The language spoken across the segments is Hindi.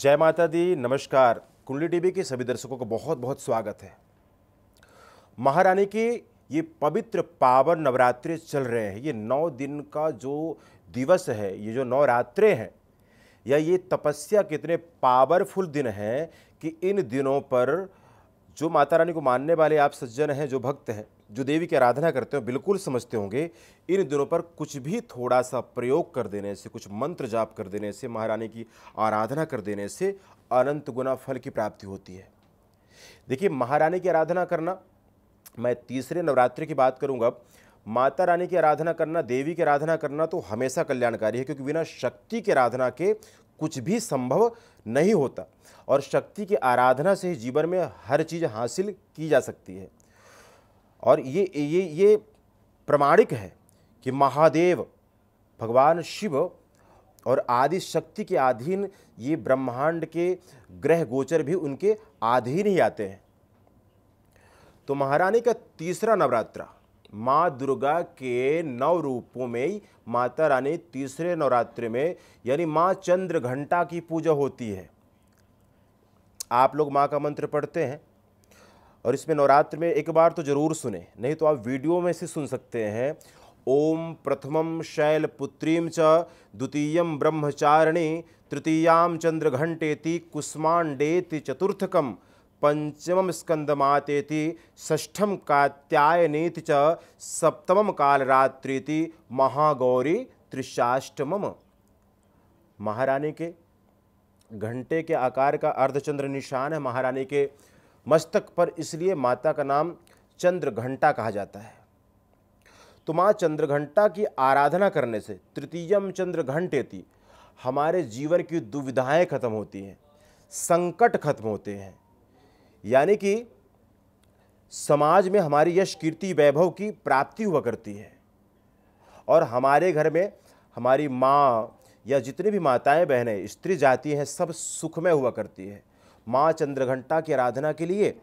जय माता दी नमस्कार कुंडली टीवी के सभी दर्शकों का बहुत बहुत स्वागत है महारानी की ये पवित्र पावन नवरात्रि चल रहे हैं ये नौ दिन का जो दिवस है ये जो नौ रात्रे हैं या ये तपस्या कितने पावरफुल दिन हैं कि इन दिनों पर जो माता रानी को मानने वाले आप सज्जन हैं जो भक्त हैं जो देवी की आराधना करते हो बिल्कुल समझते होंगे इन दिनों पर कुछ भी थोड़ा सा प्रयोग कर देने से कुछ मंत्र जाप कर देने से महारानी की आराधना कर देने से अनंत गुना फल की प्राप्ति होती है देखिए महारानी की आराधना करना मैं तीसरे नवरात्रि की बात करूंगा माता रानी की आराधना करना देवी की आराधना करना तो हमेशा कल्याणकारी है क्योंकि बिना शक्ति की आराधना के कुछ भी संभव नहीं होता और शक्ति की आराधना से ही जीवन में हर चीज़ हासिल की जा सकती है और ये ये ये प्रमाणिक है कि महादेव भगवान शिव और आदि शक्ति के अधीन ये ब्रह्मांड के ग्रह गोचर भी उनके अधीन ही आते हैं तो महारानी का तीसरा नवरात्रा माँ दुर्गा के नौ रूपों में माता रानी तीसरे नवरात्र में यानी माँ चंद्र घंटा की पूजा होती है आप लोग माँ का मंत्र पढ़ते हैं और इसमें नवरात्र में एक बार तो ज़रूर सुने नहीं तो आप वीडियो में से सुन सकते हैं ओम प्रथमम शैलपुत्रीम च द्वितीय ब्रह्मचारिणी तृतीयाम चंद्र घंटेति कुष्मांडेति चतुर्थकम पंचम स्कंदमातेति षष्ठम कात्यायनेति च सप्तमम कालरात्रिति महागौरी त्रिशाष्टमम महारानी के घंटे के आकार का अर्धचंद्र निशान है महारानी के मस्तक पर इसलिए माता का नाम चंद्र घंटा कहा जाता है तो माँ चंद्र घंटा की आराधना करने से तृतीयम चंद्र थी हमारे जीवन की दुविधाएं खत्म होती हैं संकट खत्म होते हैं यानी कि समाज में हमारी यश कीर्ति वैभव की प्राप्ति हुआ करती है और हमारे घर में हमारी माँ या जितनी भी माताएं बहनें स्त्री जाती हैं सब सुख में हुआ करती है माँ चंद्रघंटा की आराधना के लिए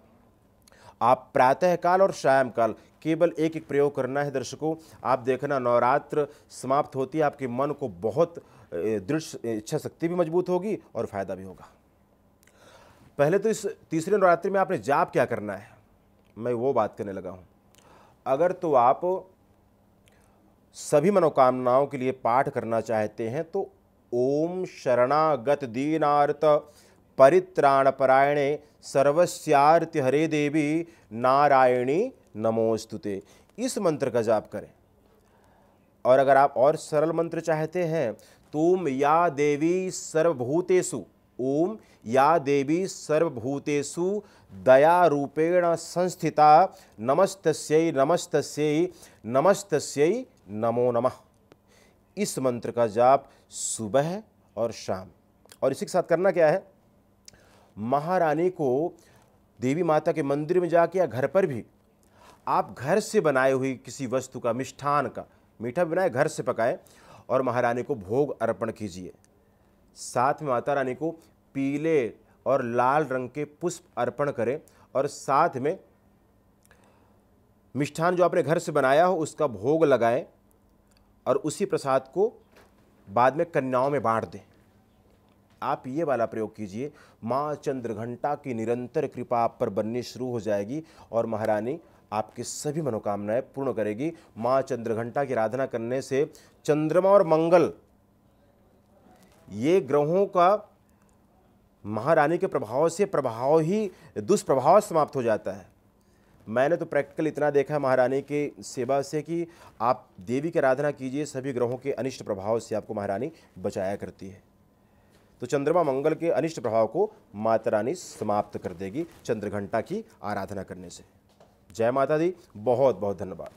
आप प्रातःकाल और सायंकाल केवल एक एक प्रयोग करना है दर्शकों आप देखना नवरात्र समाप्त होती है आपके मन को बहुत दृढ़ इच्छा शक्ति भी मजबूत होगी और फायदा भी होगा पहले तो इस तीसरे नवरात्रि में आपने जाप क्या करना है मैं वो बात करने लगा हूँ अगर तो आप सभी मनोकामनाओं के लिए पाठ करना चाहते हैं तो ओम शरणागत दीनार्थ परित्राणपरायणे सर्वस्यार्ति हरे देवी नारायणी नमोस्तुते इस मंत्र का जाप करें और अगर आप और सरल मंत्र चाहते हैं तुम या देवी सर्वभूतेषु ओम या देवी सर्वभूतेषु दया रूपेण संस्थिता नमस्तस्यै नमस्तस्यै नमस्तस्यै नमो नमः इस मंत्र का जाप सुबह और शाम और इसी के साथ करना क्या है महारानी को देवी माता के मंदिर में जाके या घर पर भी आप घर से बनाए हुई किसी वस्तु का मिष्ठान का मीठा बनाए घर से पकाए और महारानी को भोग अर्पण कीजिए साथ में माता रानी को पीले और लाल रंग के पुष्प अर्पण करें और साथ में मिष्ठान जो आपने घर से बनाया हो उसका भोग लगाएं और उसी प्रसाद को बाद में कन्याओं में बांट दें आप ये वाला प्रयोग कीजिए माँ चंद्र घंटा की निरंतर कृपा आप पर बननी शुरू हो जाएगी और महारानी आपकी सभी मनोकामनाएं पूर्ण करेगी माँ चंद्र घंटा की आराधना करने से चंद्रमा और मंगल ये ग्रहों का महारानी के प्रभाव से प्रभाव ही दुष्प्रभाव समाप्त हो जाता है मैंने तो प्रैक्टिकल इतना देखा है महारानी के सेवा से कि आप देवी की आराधना कीजिए सभी ग्रहों के अनिष्ट प्रभाव से आपको महारानी बचाया करती है तो चंद्रमा मंगल के अनिष्ट प्रभाव को माता रानी समाप्त कर देगी चंद्र घंटा की आराधना करने से जय माता दी बहुत बहुत धन्यवाद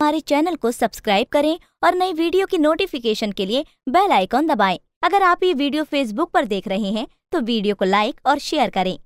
हमारे चैनल को सब्सक्राइब करें और नई वीडियो की नोटिफिकेशन के लिए बेल आइकॉन दबाएं। अगर आप ये वीडियो फेसबुक पर देख रहे हैं तो वीडियो को लाइक और शेयर करें